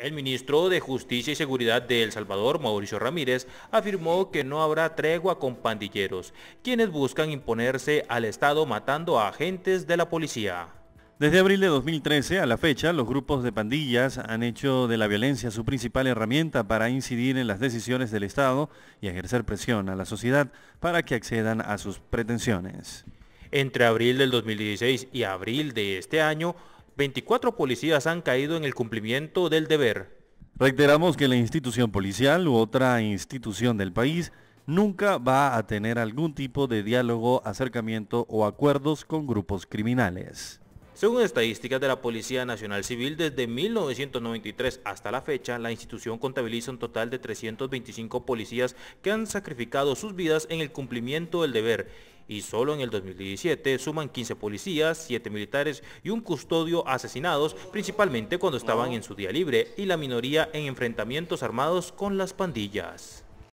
El ministro de Justicia y Seguridad de El Salvador, Mauricio Ramírez, afirmó que no habrá tregua con pandilleros, quienes buscan imponerse al Estado matando a agentes de la policía. Desde abril de 2013 a la fecha, los grupos de pandillas han hecho de la violencia su principal herramienta para incidir en las decisiones del Estado y ejercer presión a la sociedad para que accedan a sus pretensiones. Entre abril del 2016 y abril de este año, 24 policías han caído en el cumplimiento del deber. Reiteramos que la institución policial u otra institución del país nunca va a tener algún tipo de diálogo, acercamiento o acuerdos con grupos criminales. Según estadísticas de la Policía Nacional Civil, desde 1993 hasta la fecha, la institución contabiliza un total de 325 policías que han sacrificado sus vidas en el cumplimiento del deber. Y solo en el 2017 suman 15 policías, 7 militares y un custodio asesinados, principalmente cuando estaban en su día libre, y la minoría en enfrentamientos armados con las pandillas.